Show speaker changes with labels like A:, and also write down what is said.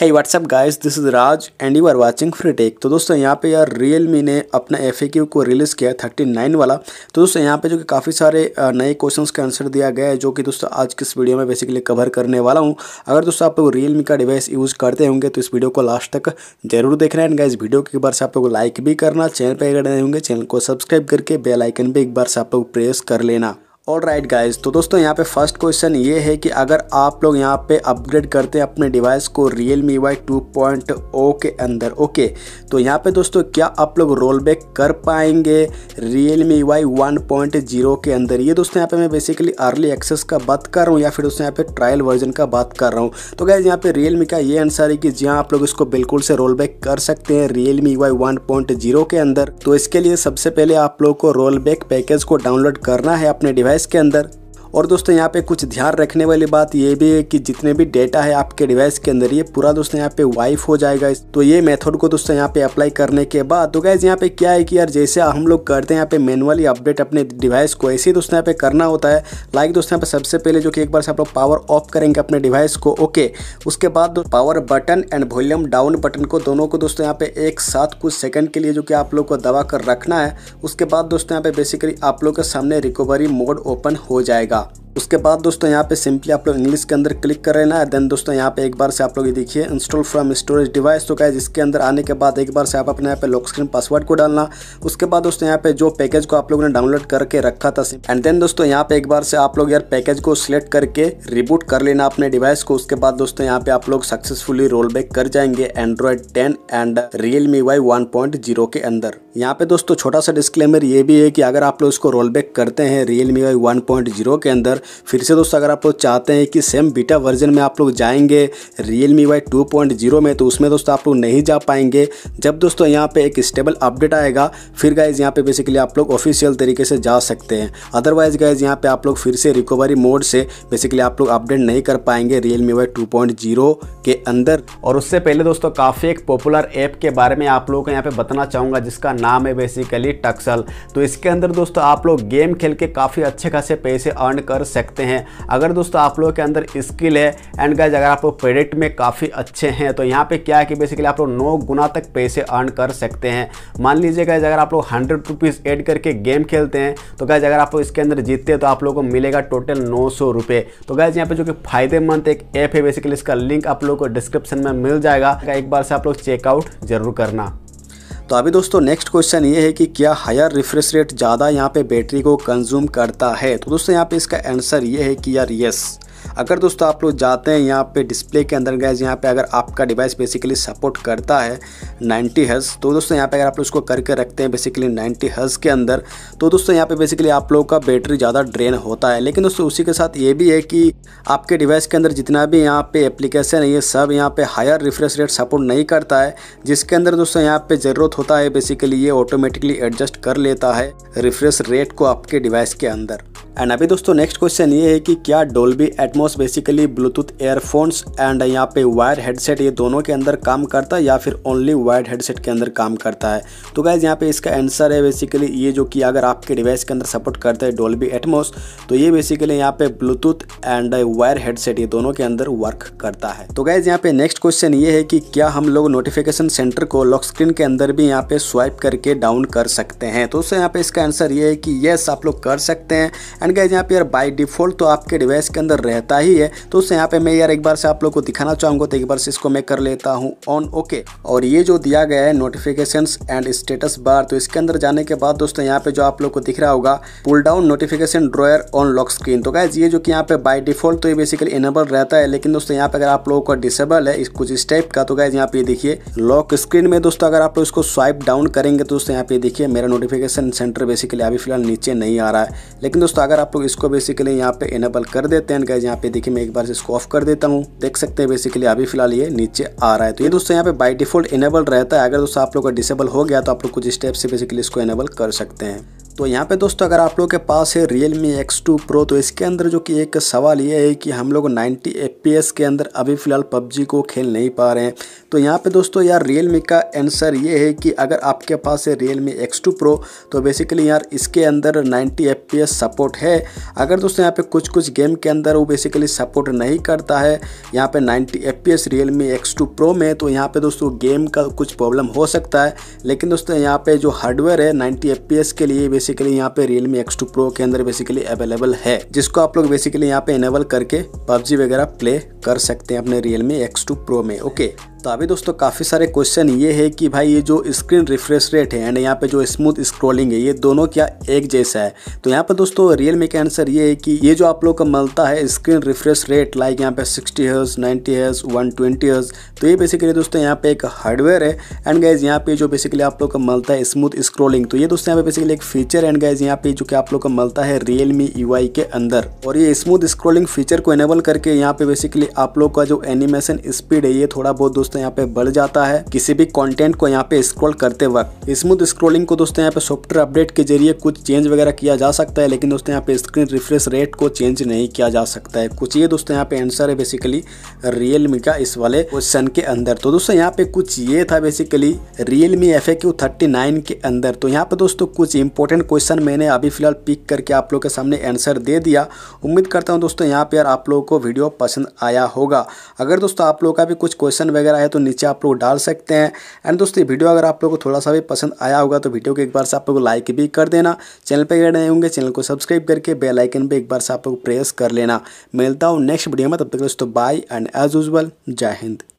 A: है what's up guys this is Raj and you are watching free tech तो दोस्तों यहाँ पे यार रियल मी ने अपना एफ को रिलीज़ किया है थर्टी नाइन वाला तो दोस्तों यहाँ पे जो कि काफ़ी सारे नए क्वेश्चन का आंसर दिया गया है जो कि दोस्तों आज किस वीडियो में बेसिकली कवर करने वाला हूँ अगर दोस्तों आप लोग मी का डिवाइस यूज़ करते होंगे तो इस वीडियो को लास्ट तक जरूर देखना एंड गाइज वीडियो के एक बार से आप लोग लाइक भी करना चैनल पर अगर नहीं होंगे चैनल को सब्सक्राइब करके बेलाइकन भी एक बार से आप लोग प्रेस कर लेना ऑल राइट गाइज तो दोस्तों यहाँ पे फर्स्ट क्वेश्चन ये है कि अगर आप लोग यहाँ पे अपग्रेड करते हैं अपने डिवाइस को Realme Y two point O के अंदर ओके तो यहाँ पे दोस्तों क्या आप लोग रोल बैक कर पाएंगे Realme Y one point zero के अंदर ये दोस्तों यहाँ पे मैं बेसिकली अर्ली एक्सेस का बात कर रहा हूँ या फिर दोस्तों यहाँ पे ट्रायल वर्जन का बात कर रहा हूँ तो गाइज यहाँ पे रियल मी का ये आंसर है कि जी हाँ, आप लोग इसको बिल्कुल से रोल बैक कर सकते हैं Realme Y one point zero के अंदर तो इसके लिए सबसे पहले आप लोग को रोल बैक पैकेज को डाउनलोड करना है अपने डिवाइस इसके अंदर और दोस्तों यहाँ पे कुछ ध्यान रखने वाली बात ये भी है कि जितने भी डेटा है आपके डिवाइस के अंदर ये पूरा दोस्तों यहाँ पे वाइफ हो जाएगा तो ये मेथड को दोस्तों यहाँ पे अप्लाई करने के बाद तो गैस यहाँ पे क्या है कि यार जैसे हम लोग करते हैं यहाँ पे मैनुअली अपडेट अपने डिवाइस को ऐसे ही दोस्तों यहाँ पे करना होता है लाइक दोस्तों यहाँ पे सबसे पहले जो कि एक बार से आप लोग पावर ऑफ करेंगे अपने डिवाइस को ओके उसके बाद power button and volume down button को दोनों को दोस्तों यहाँ पे एक साथ कुछ सेकंड के लिए जो कि आप लोग को दबा कर रखना है उसके बाद दोस्तों यहाँ पे बेसिकली आप लोग के सामने रिकवरी मोड ओपन हो जाएगा し उसके बाद दोस्तों यहाँ पे सिंपली आप लोग इंग्लिश के अंदर क्लिक कर लेना है देन दोस्तों यहाँ पे एक बार से आप लोग ये देखिए इंस्टॉल फ्रॉम स्टोरेज डिवाइस तो क्या जिसके अंदर आने के बाद एक बार से आप अपने यहाँ पे लॉक स्क्रीन पासवर्ड को डालना उसके बाद दोस्तों यहाँ पे जो पैकेज को आप लोगों ने डाउनलोड करके रखा था एंड देन दोस्तों यहाँ पे एक बार से आप लोग यार पैकेज को सिलेक्ट करके रिबूट कर लेना अपने डिवाइस को उसके बाद दोस्तों यहाँ पे आप लोग सक्सेसफुली रोल बैक कर जाएंगे Android ten and Realme Y one point zero के अंदर यहाँ पे दोस्तों छोटा सा डिस्क्लेमर ये भी है कि अगर आप लोग इसको रोल बैक करते हैं Realme Y one point zero के अंदर फिर से दोस्तों अगर आप लोग चाहते हैं कि सेम बीटा वर्जन में आप लोग जाएंगे Realme Y two point zero में तो उसमें दोस्तों आप लोग नहीं जा पाएंगे जब दोस्तों यहाँ पे एक स्टेबल अपडेट आएगा फिर गाइज यहाँ पे बेसिकली आप लोग ऑफिशियल तरीके से जा सकते हैं अदरवाइज गाइज यहाँ पे आप लोग फिर से रिकवरी मोड से बेसिकली आप लोग अपडेट नहीं कर पाएंगे Realme Y two point zero के अंदर और उससे पहले दोस्तों काफ़ी एक पॉपुलर ऐप के बारे में आप लोगों को यहाँ पे बताना चाहूँगा जिसका नाम है बेसिकली टक्सल तो इसके अंदर दोस्तों आप लोग गेम खेल के काफ़ी अच्छे खासे पैसे अर्न कर सकते हैं अगर दोस्तों आप लोगों के अंदर स्किल है एंड गाइज अगर आप लोग क्रेडिट में काफ़ी अच्छे हैं तो यहाँ पे क्या है कि बेसिकली आप लोग नौ गुना तक पैसे अर्न कर सकते हैं मान लीजिए गाइज अगर आप लोग हंड्रेड रुपीज़ एड करके गेम खेलते हैं तो गाइज अगर आप लोग इसके अंदर जीतते हैं तो आप लोगों को मिलेगा टोटल नौ सौ रुपये तो गाइज यहाँ पर जो कि फायदेमंद एक ऐप है बेसिकली इसका लिंक आप लोग को डिस्क्रिप्शन में मिल जाएगा एक बार से आप लोग चेकआउट जरूर करना तो अभी दोस्तों नेक्स्ट क्वेश्चन ये है कि क्या हायर रिफ्रेश रेट ज़्यादा यहाँ पे बैटरी को कंज्यूम करता है तो दोस्तों यहाँ पे इसका आंसर ये है कि यार यस अगर दोस्तों आप लोग जाते हैं यहाँ पे डिस्प्ले के अंदर गैस यहाँ पे अगर आपका डिवाइस बेसिकली सपोर्ट करता है 90 हज़ तो दोस्तों यहाँ पे अगर आप लोग इसको करके रखते हैं बेसिकली 90 हज़ के अंदर तो दोस्तों यहाँ पे बेसिकली आप लोगों का बैटरी ज़्यादा ड्रेन होता है लेकिन दोस्तों उसी के साथ ये भी है कि आपके डिवाइस के अंदर जितना भी यहाँ पे एप्लीकेशन है ये सब यहाँ पे हायर रिफ्रेश रेट सपोर्ट नहीं करता है जिसके अंदर दोस्तों यहाँ पे ज़रूरत होता है बेसिकली ये ऑटोमेटिकली एडजस्ट कर लेता है रिफ्रेश रेट को आपके डिवाइस के अंदर एंड अभी दोस्तों नेक्स्ट क्वेश्चन ये है कि क्या Dolby Atmos basically Bluetooth airphones and यहाँ पे वायर हेडसेट ये दोनों के अंदर काम करता है या फिर ओनली वायर हेडसेट के अंदर काम करता है तो गाइज यहाँ पे इसका आंसर है बेसिकली ये जो कि अगर आपके डिवाइस के अंदर सपोर्ट करता है डोल्बी एटमोस तो ये बेसिकली यहाँ पे ब्लूटूथ एंड वायर हेडसेट ये दोनों के अंदर वर्क करता है तो गाइज यहाँ पे नेक्स्ट क्वेश्चन ये है कि क्या हम लोग नोटिफिकेशन सेंटर को लॉक स्क्रीन के अंदर भी यहाँ पे स्वाइप करके डाउन कर सकते हैं तो उससे यहाँ पे इसका आंसर ये है कि येस आप लोग कर सकते हैं एंड गाइज यहाँ पे यार बाई डिफॉल्ट तो आपके डिवाइस के अंदर रहता ही है तो उससे यहाँ पे मैं यार एक बार से आप लोग को दिखाना चाहूंगा तो एक बार से इसको मैं कर लेता हूँ ऑन ओके और ये जो दिया गया है नोटिफिकेशन एंड स्टेटस बार तो इसके अंदर जाने के बाद दोस्तों यहाँ पे जो आप लोग को दिख रहा होगा pull down notification drawer on lock screen तो गाइज ये जो कि यहाँ पे बाई डिफॉल्ट तो ये बेसिकली इनेबल रहता है लेकिन दोस्तों यहाँ पे अगर आप लोगों का डिसेबल है इस कुछ इस टाइप का तो गाइज यहाँ पे देखिए लॉक स्क्रीन में दोस्तों अगर आप लोग इसको स्वाइप डाउन करेंगे तो दोस्तों यहाँ पे देखिए मेरा नोटिफिकेशन सेंटर बेसिकली अभी फिलहाल नीचे नहीं आ रहा है लेकिन दोस्तों अगर आप लोग इसको बेसिकली यहाँ पे इनेबल कर देते हैं गाइज यहाँ पे देखिए मैं एक बार इसको ऑफ कर देता हूँ देख सकते हैं बेसिकली अभी फिलहाल ये नीचे आ रहा है तो ये दोस्तों यहाँ पे बाई डिफॉल्ट इनेबल रहता है अगर दोस्तों आप लोग का डिसेबल हो गया तो आप लोग कुछ स्टेप से बेसिकली इसको इनेबल कर सकते हैं तो यहाँ पे दोस्तों अगर आप लोग के पास है Realme X2 x two pro तो इसके अंदर जो कि एक सवाल ये है कि हम लोग 90 एफ के अंदर अभी फ़िलहाल पबजी को खेल नहीं पा रहे हैं तो यहाँ पे दोस्तों यार रियल का आंसर ये है कि अगर आपके पास है Realme X two pro तो बेसिकली यार इसके अंदर 90 एफ सपोर्ट है अगर दोस्तों यहाँ पे कुछ कुछ गेम के अंदर वो बेसिकली सपोर्ट नहीं करता है यहाँ पे 90 F P S Realme X two pro में तो यहाँ पे दोस्तों गेम का कुछ प्रॉब्लम हो सकता है लेकिन दोस्तों यहाँ पे जो हार्डवेयर है नाइन्टी एफ के लिए बेसिकली यहाँ पे Realme X two pro के अंदर बेसिकली अवेलेबल है जिसको आप लोग बेसिकली यहाँ पे इनेबल करके पबजी वगैरह प्ले कर सकते हैं अपने Realme X two pro में ओके तो अभी दोस्तों काफ़ी सारे क्वेश्चन ये है कि भाई ये जो स्क्रीन रिफ्रेश रेट है एंड यहाँ पे जो स्मूथ स्क्रॉलिंग है ये दोनों क्या एक जैसा है तो यहाँ पे दोस्तों रियल मी का आंसर ये है कि ये जो आप लोग का मिलता है स्क्रीन रिफ्रेश रेट लाइक यहाँ पे 60 हर्स 90 हर्स 120 हर्स तो ये बेसिकली दोस्तों यहाँ पे एक हार्डवेयर है एंड गाइज यहाँ पे जो बेसिकली आप लोग का मिलता है स्मूथ स्क्रोलिंग तो ये दोस्तों यहाँ पे बेसिकली एक फीचर एंड गाइज यहाँ पे जो कि आप लोग का मिलता है रियल मी के अंदर और ये स्मूथ स्क्रोलिंग फीचर को एनेबल करके यहाँ पे बेसिकली आप लोग का जो एनिमेशन स्पीड है ये थोड़ा बहुत दोस्तों दोस्तों यहाँ पे बढ़ जाता है किसी भी कंटेंट को यहाँ पे स्क्रॉल करते वक्त स्मूथ स्क्रॉलिंग को दोस्तों यहाँ पे सॉफ्टवेयर अपडेट के जरिए कुछ चेंज वगैरह किया जा सकता है लेकिन दोस्तों यहाँ पे स्क्रीन रिफ्रेश रेट को चेंज नहीं किया जा सकता है कुछ ये दोस्तों यहाँ पे आंसर है बेसिकली रियलमी का इस वाले क्वेश्चन के अंदर तो दोस्तों यहाँ पे कुछ ये था बेसिकली रियलमी एफ ए के अंदर तो यहाँ पे दोस्तों कुछ इंपॉर्टेंट क्वेश्चन मैंने अभी फिलहाल पिक करके आप लोग के सामने आंसर दे दिया उम्मीद करता हूँ दोस्तों यहाँ पे यार आप लोगों को वीडियो पसंद आया होगा अगर दोस्तों आप लोगों का भी कुछ क्वेश्चन वगैरह है तो नीचे आप लोग डाल सकते हैं एंड दोस्तों वीडियो अगर आप लोग को थोड़ा सा भी पसंद आया होगा तो वीडियो को एक बार से आप लोग लाइक भी कर देना चैनल पर गए होंगे चैनल को सब्सक्राइब करके बेलाइकन पर एक बार से आप लोग प्रेस कर लेना मिलता हूँ नेक्स्ट वीडियो में तब तक दोस्तों बाय एंड एज यूजल जय हिंद